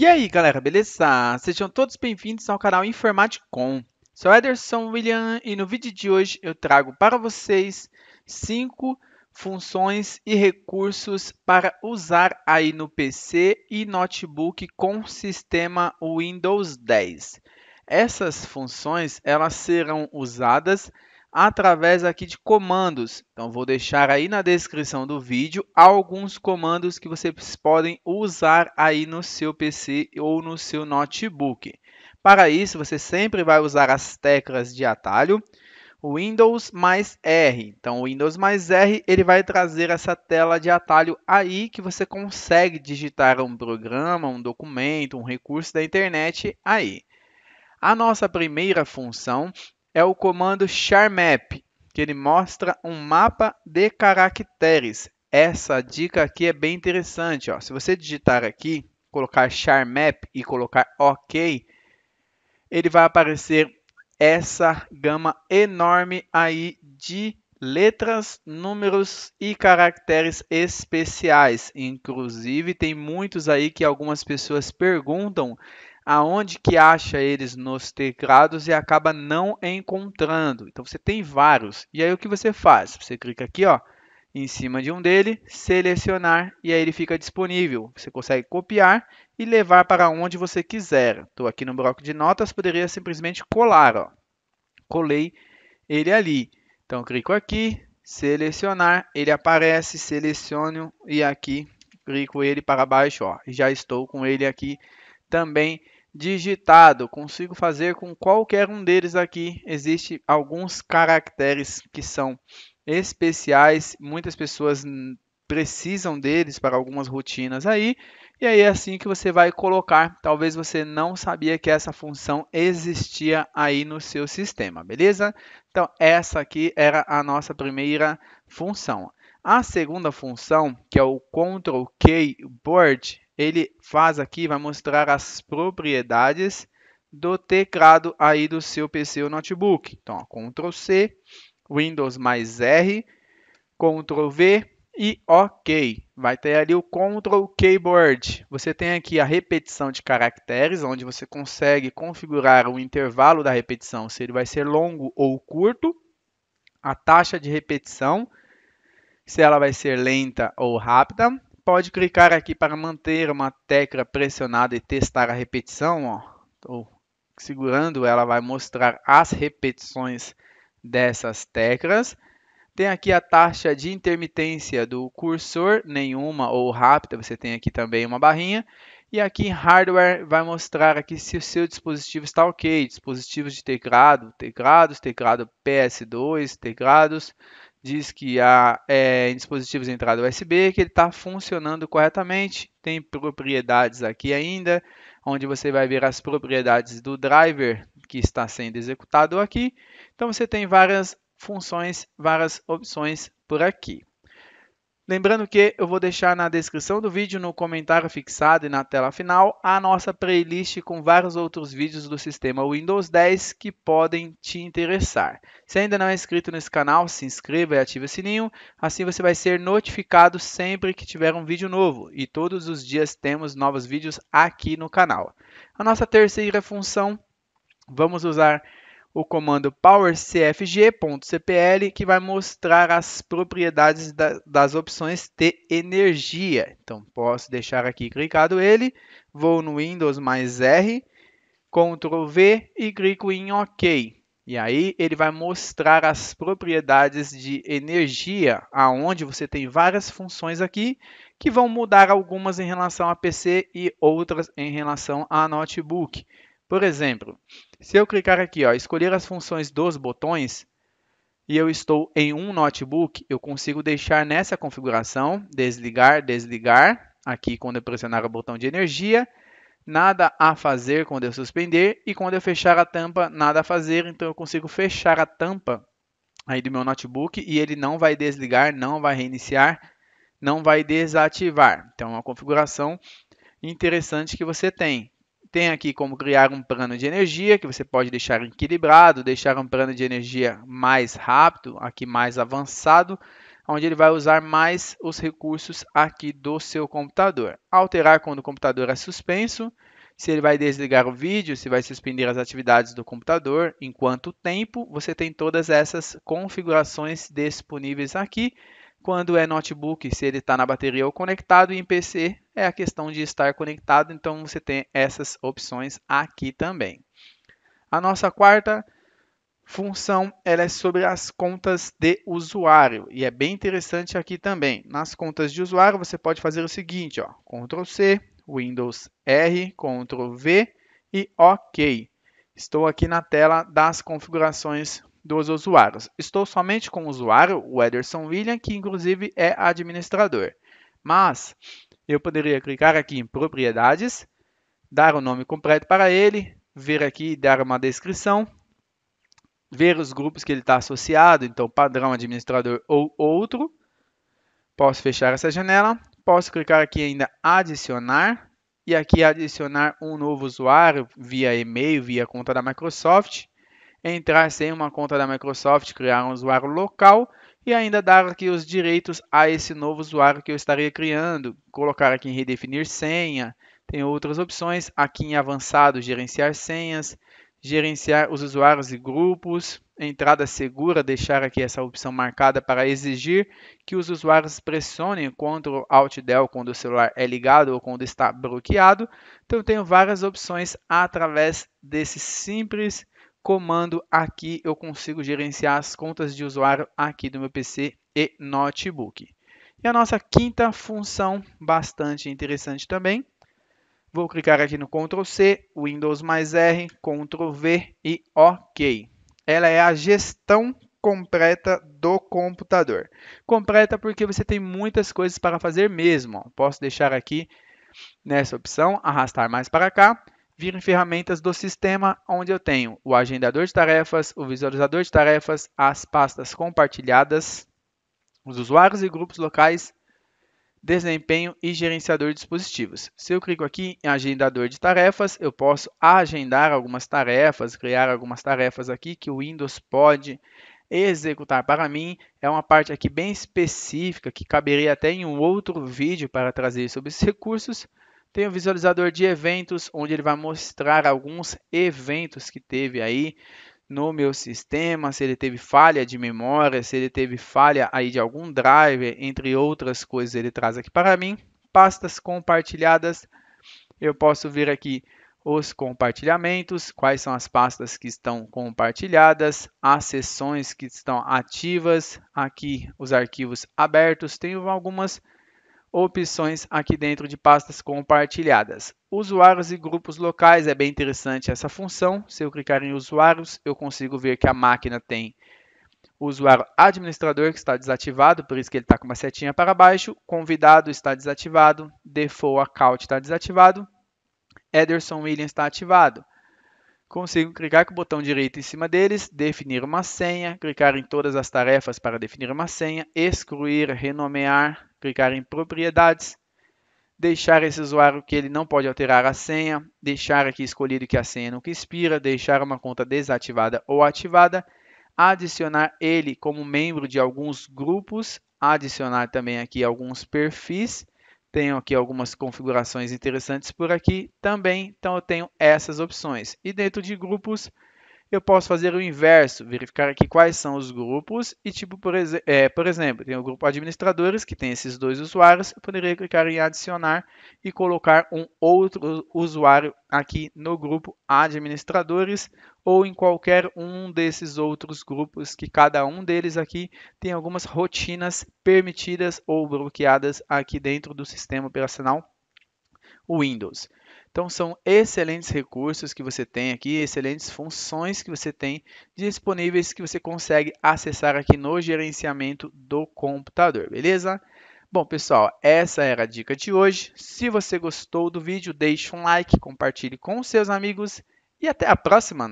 E aí, galera, beleza? Sejam todos bem-vindos ao canal Informaticom. Sou Ederson William e no vídeo de hoje eu trago para vocês 5 funções e recursos para usar aí no PC e notebook com sistema Windows 10. Essas funções elas serão usadas através aqui de comandos. Então, vou deixar aí na descrição do vídeo alguns comandos que vocês podem usar aí no seu PC ou no seu notebook. Para isso, você sempre vai usar as teclas de atalho, Windows mais R. Então, o Windows mais R ele vai trazer essa tela de atalho aí que você consegue digitar um programa, um documento, um recurso da internet aí. A nossa primeira função é o comando charmap, que ele mostra um mapa de caracteres. Essa dica aqui é bem interessante. Ó. Se você digitar aqui, colocar charmap e colocar OK, ele vai aparecer essa gama enorme aí de letras, números e caracteres especiais. Inclusive, tem muitos aí que algumas pessoas perguntam aonde que acha eles nos teclados e acaba não encontrando. Então você tem vários. E aí o que você faz? Você clica aqui, ó, em cima de um dele, selecionar e aí ele fica disponível. Você consegue copiar e levar para onde você quiser. Estou aqui no bloco de notas, poderia simplesmente colar, ó. Colei ele ali. Então clico aqui, selecionar, ele aparece, seleciono e aqui clico ele para baixo, ó. Já estou com ele aqui também digitado. Consigo fazer com qualquer um deles aqui. Existem alguns caracteres que são especiais, muitas pessoas precisam deles para algumas rotinas aí. E aí é assim que você vai colocar. Talvez você não sabia que essa função existia aí no seu sistema, beleza? Então essa aqui era a nossa primeira função. A segunda função, que é o Ctrl Keyboard, ele faz aqui, vai mostrar as propriedades do teclado aí do seu PC ou notebook. Então, ó, Ctrl C, Windows mais R, Ctrl V e OK. Vai ter ali o Ctrl Keyboard. Você tem aqui a repetição de caracteres, onde você consegue configurar o intervalo da repetição, se ele vai ser longo ou curto, a taxa de repetição, se ela vai ser lenta ou rápida, pode clicar aqui para manter uma tecla pressionada e testar a repetição. Ó. Tô segurando, ela vai mostrar as repetições dessas teclas. Tem aqui a taxa de intermitência do cursor, nenhuma ou rápida, você tem aqui também uma barrinha. E aqui em hardware vai mostrar aqui se o seu dispositivo está ok, dispositivos de teclado, teclados, teclado PS2, teclados, diz que há é, em dispositivos de entrada USB que ele está funcionando corretamente. Tem propriedades aqui ainda, onde você vai ver as propriedades do driver que está sendo executado aqui. Então você tem várias funções, várias opções por aqui. Lembrando que eu vou deixar na descrição do vídeo, no comentário fixado e na tela final, a nossa playlist com vários outros vídeos do sistema Windows 10 que podem te interessar. Se ainda não é inscrito nesse canal, se inscreva e ative o sininho, assim você vai ser notificado sempre que tiver um vídeo novo. E todos os dias temos novos vídeos aqui no canal. A nossa terceira função, vamos usar o comando powercfg.cpl que vai mostrar as propriedades da, das opções de energia. Então, posso deixar aqui clicado ele, vou no Windows mais R, Ctrl V e clico em OK. E aí ele vai mostrar as propriedades de energia, aonde você tem várias funções aqui que vão mudar algumas em relação a PC e outras em relação a notebook. Por exemplo, se eu clicar aqui, ó, escolher as funções dos botões, e eu estou em um notebook, eu consigo deixar nessa configuração, desligar, desligar, aqui quando eu pressionar o botão de energia, nada a fazer quando eu suspender, e quando eu fechar a tampa, nada a fazer, então eu consigo fechar a tampa aí do meu notebook e ele não vai desligar, não vai reiniciar, não vai desativar. Então é uma configuração interessante que você tem. Tem aqui como criar um plano de energia, que você pode deixar equilibrado, deixar um plano de energia mais rápido, aqui mais avançado, onde ele vai usar mais os recursos aqui do seu computador. Alterar quando o computador é suspenso, se ele vai desligar o vídeo, se vai suspender as atividades do computador, em quanto tempo, você tem todas essas configurações disponíveis aqui. Quando é notebook, se ele está na bateria ou conectado, e em PC é a questão de estar conectado, então você tem essas opções aqui também. A nossa quarta função ela é sobre as contas de usuário e é bem interessante aqui também. Nas contas de usuário você pode fazer o seguinte, ó, Ctrl C, Windows R, Ctrl V e OK. Estou aqui na tela das configurações dos usuários. Estou somente com o usuário, o Ederson William, que inclusive é administrador. Mas eu poderia clicar aqui em propriedades, dar o nome completo para ele, ver aqui e dar uma descrição, ver os grupos que ele está associado, então padrão administrador ou outro. Posso fechar essa janela, posso clicar aqui ainda adicionar e aqui adicionar um novo usuário via e-mail, via conta da Microsoft entrar sem uma conta da Microsoft, criar um usuário local e ainda dar aqui os direitos a esse novo usuário que eu estaria criando, colocar aqui em redefinir senha, tem outras opções, aqui em avançado gerenciar senhas, gerenciar os usuários e grupos, entrada segura, deixar aqui essa opção marcada para exigir que os usuários pressionem Ctrl Alt Del quando o celular é ligado ou quando está bloqueado. Então, eu tenho várias opções através desse simples comando aqui eu consigo gerenciar as contas de usuário aqui do meu PC e notebook. E a nossa quinta função, bastante interessante também, vou clicar aqui no Ctrl C, Windows mais R, Ctrl V e OK. Ela é a gestão completa do computador. Completa porque você tem muitas coisas para fazer mesmo. Posso deixar aqui nessa opção, arrastar mais para cá viram ferramentas do sistema onde eu tenho o agendador de tarefas, o visualizador de tarefas, as pastas compartilhadas, os usuários e grupos locais, desempenho e gerenciador de dispositivos. Se eu clico aqui em agendador de tarefas, eu posso agendar algumas tarefas, criar algumas tarefas aqui que o Windows pode executar para mim. É uma parte aqui bem específica que caberia até em um outro vídeo para trazer sobre esses recursos. Tem o visualizador de eventos, onde ele vai mostrar alguns eventos que teve aí no meu sistema, se ele teve falha de memória, se ele teve falha aí de algum driver, entre outras coisas, ele traz aqui para mim. Pastas compartilhadas, eu posso vir aqui os compartilhamentos, quais são as pastas que estão compartilhadas, as sessões que estão ativas, aqui os arquivos abertos, tenho algumas opções aqui dentro de pastas compartilhadas. Usuários e grupos locais é bem interessante essa função. Se eu clicar em usuários, eu consigo ver que a máquina tem o usuário administrador que está desativado, por isso que ele está com uma setinha para baixo, convidado está desativado, default account está desativado, Ederson Williams está ativado consigo clicar com o botão direito em cima deles, definir uma senha, clicar em todas as tarefas para definir uma senha, excluir, renomear, clicar em propriedades, deixar esse usuário que ele não pode alterar a senha, deixar aqui escolhido que a senha nunca expira, deixar uma conta desativada ou ativada, adicionar ele como membro de alguns grupos, adicionar também aqui alguns perfis, tenho aqui algumas configurações interessantes por aqui também, então eu tenho essas opções. E dentro de grupos, eu posso fazer o inverso, verificar aqui quais são os grupos e tipo, por, ex é, por exemplo, tem o grupo administradores que tem esses dois usuários, eu poderia clicar em adicionar e colocar um outro usuário aqui no grupo administradores ou em qualquer um desses outros grupos que cada um deles aqui tem algumas rotinas permitidas ou bloqueadas aqui dentro do sistema operacional Windows. Então são excelentes recursos que você tem aqui, excelentes funções que você tem disponíveis que você consegue acessar aqui no gerenciamento do computador, beleza? Bom, pessoal, essa era a dica de hoje. Se você gostou do vídeo, deixe um like, compartilhe com seus amigos e até a próxima!